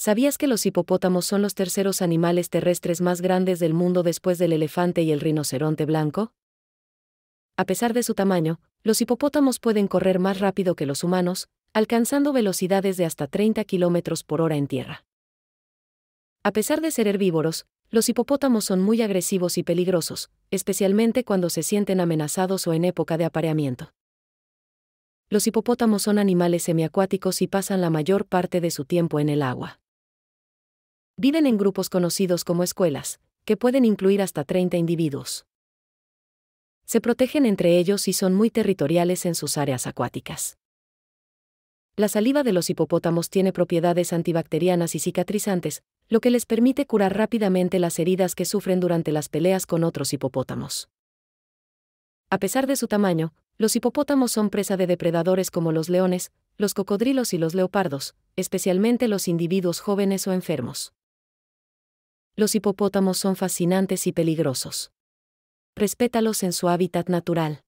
¿Sabías que los hipopótamos son los terceros animales terrestres más grandes del mundo después del elefante y el rinoceronte blanco? A pesar de su tamaño, los hipopótamos pueden correr más rápido que los humanos, alcanzando velocidades de hasta 30 km por hora en tierra. A pesar de ser herbívoros, los hipopótamos son muy agresivos y peligrosos, especialmente cuando se sienten amenazados o en época de apareamiento. Los hipopótamos son animales semiacuáticos y pasan la mayor parte de su tiempo en el agua viven en grupos conocidos como escuelas, que pueden incluir hasta 30 individuos. Se protegen entre ellos y son muy territoriales en sus áreas acuáticas. La saliva de los hipopótamos tiene propiedades antibacterianas y cicatrizantes, lo que les permite curar rápidamente las heridas que sufren durante las peleas con otros hipopótamos. A pesar de su tamaño, los hipopótamos son presa de depredadores como los leones, los cocodrilos y los leopardos, especialmente los individuos jóvenes o enfermos los hipopótamos son fascinantes y peligrosos. Respétalos en su hábitat natural.